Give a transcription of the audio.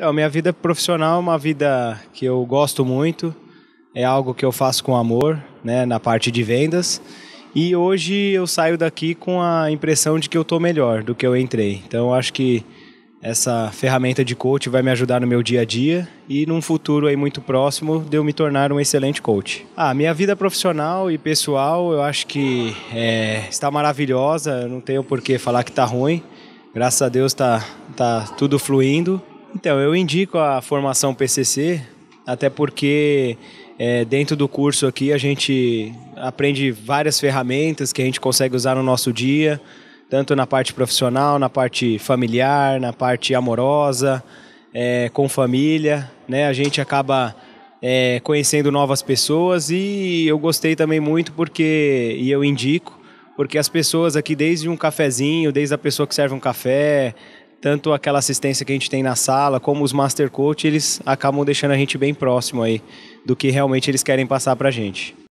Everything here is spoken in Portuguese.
Então, minha vida profissional é uma vida que eu gosto muito, é algo que eu faço com amor, né, na parte de vendas. E hoje eu saio daqui com a impressão de que eu estou melhor do que eu entrei. Então, acho que essa ferramenta de coach vai me ajudar no meu dia a dia e num futuro aí muito próximo de eu me tornar um excelente coach. Ah, minha vida profissional e pessoal eu acho que é, está maravilhosa, não tenho por que falar que está ruim. Graças a Deus está tá tudo fluindo então, eu indico a formação PCC, até porque é, dentro do curso aqui a gente aprende várias ferramentas que a gente consegue usar no nosso dia, tanto na parte profissional, na parte familiar, na parte amorosa, é, com família, né? A gente acaba é, conhecendo novas pessoas e eu gostei também muito porque e eu indico porque as pessoas aqui desde um cafezinho, desde a pessoa que serve um café tanto aquela assistência que a gente tem na sala, como os master coach, eles acabam deixando a gente bem próximo aí do que realmente eles querem passar para a gente.